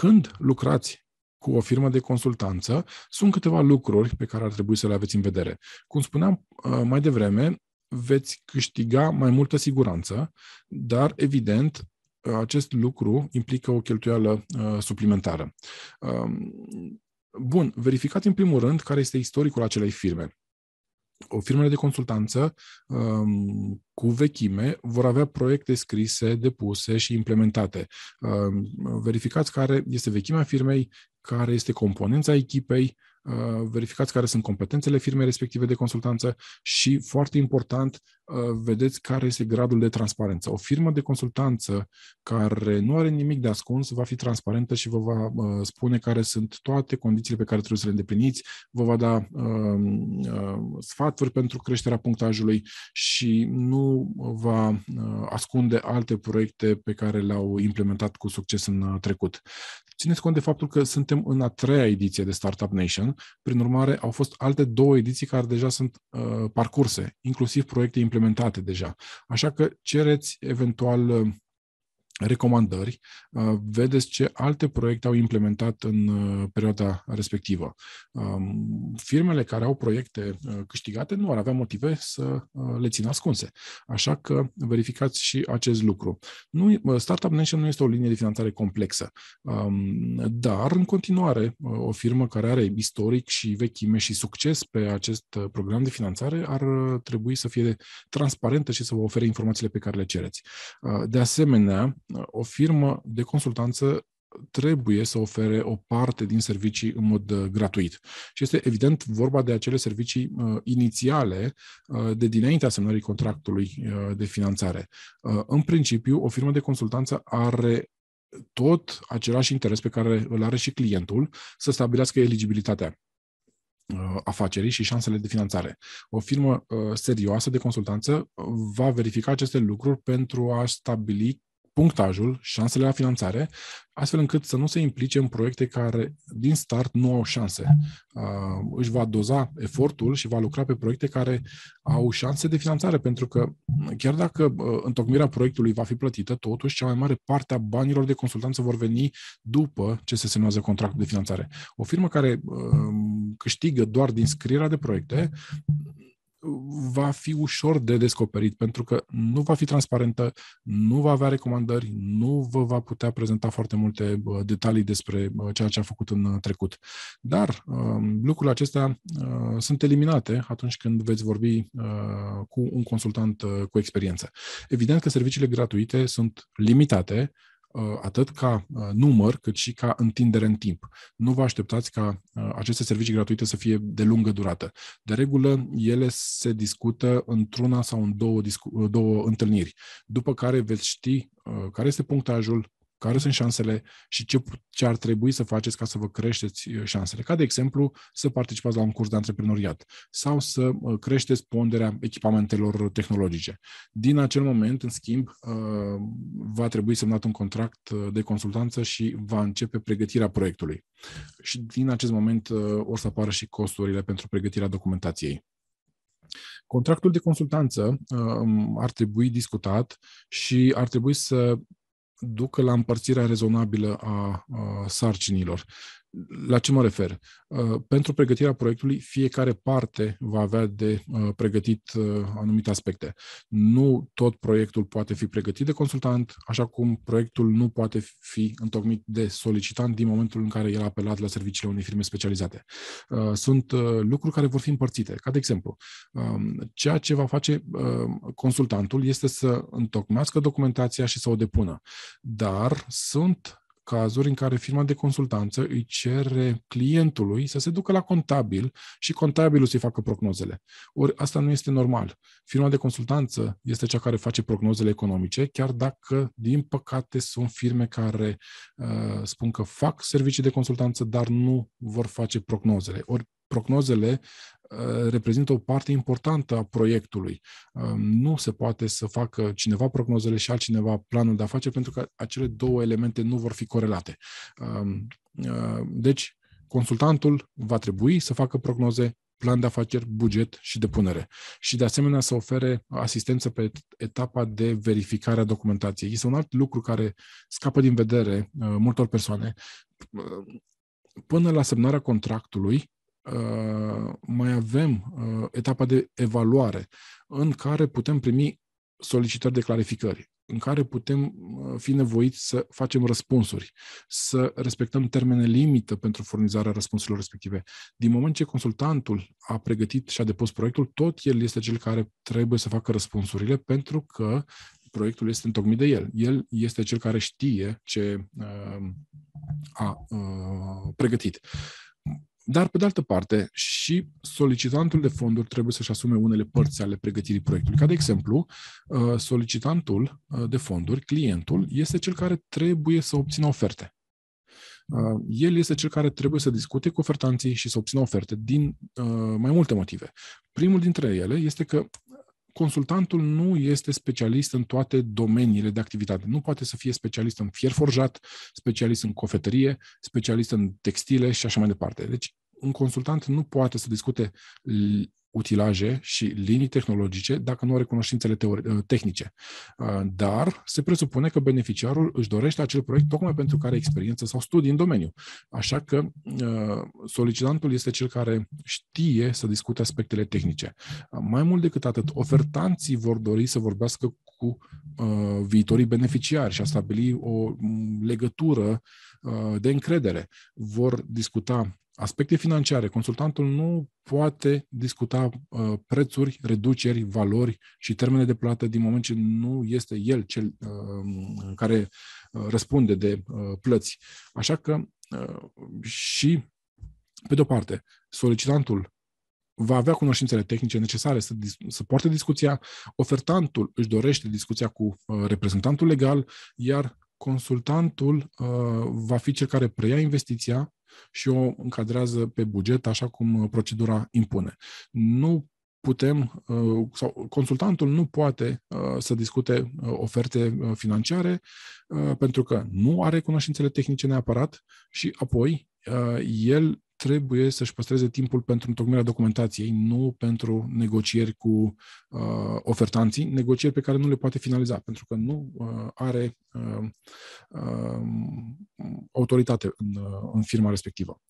Când lucrați cu o firmă de consultanță, sunt câteva lucruri pe care ar trebui să le aveți în vedere. Cum spuneam uh, mai devreme, veți câștiga mai multă siguranță, dar, evident, uh, acest lucru implică o cheltuială uh, suplimentară. Um, bun, verificați în primul rând care este istoricul acelei firme firmele de consultanță um, cu vechime vor avea proiecte scrise, depuse și implementate. Um, verificați care este vechimea firmei, care este componența echipei, Uh, verificați care sunt competențele firmei respective de consultanță și, foarte important, uh, vedeți care este gradul de transparență. O firmă de consultanță care nu are nimic de ascuns va fi transparentă și vă va uh, spune care sunt toate condițiile pe care trebuie să le îndepliniți, vă va da um, sfaturi pentru creșterea punctajului și nu va ascunde alte proiecte pe care le-au implementat cu succes în trecut. Țineți cont de faptul că suntem în a treia ediție de Startup Nation prin urmare au fost alte două ediții care deja sunt uh, parcurse, inclusiv proiecte implementate deja. Așa că cereți eventual uh, recomandări, uh, vedeți ce alte proiecte au implementat în uh, perioada respectivă. Um, firmele care au proiecte uh, câștigate nu ar avea motive să le țină ascunse. Așa că verificați și acest lucru. Nu, Startup Nation nu este o linie de finanțare complexă, um, dar în continuare o firmă care are istoric și vechime și succes pe acest program de finanțare ar trebui să fie transparentă și să vă ofere informațiile pe care le cereți. De asemenea, o firmă de consultanță trebuie să ofere o parte din servicii în mod uh, gratuit. Și este evident vorba de acele servicii uh, inițiale uh, de dinaintea semnării contractului de finanțare. în principiu, o firmă de consultanță are tot același interes pe care îl are și clientul să stabilească eligibilitatea afacerii și șansele de finanțare. O firmă serioasă de consultanță va verifica aceste lucruri pentru a stabili punctajul, șansele la finanțare, astfel încât să nu se implice în proiecte care din start nu au șanse. Uh, își va doza efortul și va lucra pe proiecte care au șanse de finanțare, pentru că chiar dacă uh, întocmirea proiectului va fi plătită, totuși cea mai mare parte a banilor de consultanță vor veni după ce se semnează contractul de finanțare. O firmă care uh, câștigă doar din scrierea de proiecte va fi ușor de descoperit, pentru că nu va fi transparentă, nu va avea recomandări, nu vă va putea prezenta foarte multe detalii despre ceea ce a făcut în trecut. Dar um, lucrurile acestea uh, sunt eliminate atunci când veți vorbi uh, cu un consultant uh, cu experiență. Evident că serviciile gratuite sunt limitate, Uh, atât ca uh, număr, cât și ca întindere în timp. Nu vă așteptați ca uh, aceste servicii gratuite să fie de lungă durată. De regulă, ele se discută într-una sau în două, discu- două întâlniri, după care veți ști care este punctajul, care sunt șansele și ce, ce ar trebui să faceți ca să vă creșteți uh, șansele. Ca de exemplu, să participați la un curs de antreprenoriat sau să uh, creșteți ponderea echipamentelor tehnologice. Din acel moment, în schimb, uh, va trebui semnat un contract de consultanță și va începe pregătirea proiectului. Și din acest moment o să apară și costurile pentru pregătirea documentației. Contractul de consultanță ar trebui discutat și ar trebui să ducă la împărțirea rezonabilă a, a sarcinilor. La ce mă refer? Uh, pentru pregătirea proiectului, fiecare parte va avea de uh, pregătit uh, anumite aspecte. Nu tot proiectul poate fi pregătit de consultant, așa cum proiectul nu poate fi întocmit de solicitant din momentul în care el a apelat la serviciile unei firme specializate. Sunt lucruri care vor fi împărțite. Ca de exemplu, um, ceea ce va face consultantul este să întocmească documentația și să o depună. Dar sunt cazuri în care firma de consultanță îi cere clientului să se ducă la contabil și contabilul să-i facă prognozele. Ori asta nu este normal. Firma de consultanță este cea care face prognozele economice, chiar dacă, din păcate, sunt firme care uh, spun că fac servicii de consultanță, dar nu vor face prognozele. Ori prognozele Uh, reprezintă o parte importantă a proiectului. Um, nu se poate să facă cineva prognozele și altcineva planul de afaceri pentru că acele două elemente nu vor fi corelate. Um, uh, deci, consultantul va trebui să facă prognoze plan de afaceri, buget și depunere. Și de asemenea să ofere asistență pe etapa de verificare a documentației. Este un alt lucru care scapă din vedere uh, multor persoane. Până la semnarea contractului, Uh, mai avem uh, etapa de evaluare în care putem primi solicitări de clarificări, în care putem uh, fi nevoiți să facem răspunsuri, să respectăm termene limită pentru furnizarea răspunsurilor respective. Din moment ce consultantul a pregătit și a depus proiectul, tot el este cel care trebuie să facă răspunsurile pentru că proiectul este întocmit de el. El este cel care știe ce a pregătit. Dar, pe de altă parte, și solicitantul de fonduri trebuie să-și asume unele părți ale pregătirii proiectului. Ca de exemplu, uh, solicitantul uh, de fonduri, clientul, este cel care trebuie să obțină oferte. Uh, el este cel care trebuie să discute cu ofertanții și să obțină oferte din mai multe motive. Primul dintre ele este că consultantul nu este specialist în toate domeniile de activitate. Nu poate să fie specialist în fier forjat, specialist în cofetărie, specialist în textile și așa mai departe. Deci un consultant nu poate să discute utilaje și linii tehnologice dacă nu are cunoștințele teori- ă, tehnice. Ă, dar se presupune că beneficiarul își dorește acel proiect tocmai pentru că are experiență sau studii în domeniu. Așa că ă, solicitantul este cel care știe să discute aspectele tehnice. Mai mult decât atât, ofertanții vor dori să vorbească cu viitorii beneficiari și a stabili o legătură de încredere. Vor discuta aspecte financiare. Consultantul nu poate discuta uh, prețuri, reduceri, valori și termene de plată din moment ce nu este el cel uh, care uh, răspunde de uh, plăți. Așa că uh, și, pe de-o parte, solicitantul va avea cunoștințele tehnice necesare să, dis- să poarte discuția, ofertantul își dorește discuția cu uh, reprezentantul legal, iar consultantul va fi cel care preia investiția și o încadrează pe buget așa cum uh, procedura impune. Nu putem uh, sau consultantul nu poate uh, să discute oferte financiare pentru că nu are cunoștințele tehnice neapărat și apoi el trebuie să-și păstreze timpul pentru întocmirea documentației, nu pentru negocieri cu uh, ofertanții, negocieri pe care nu le poate finaliza, pentru că nu uh, are uh, uh, autoritate în, uh, în firma respectivă.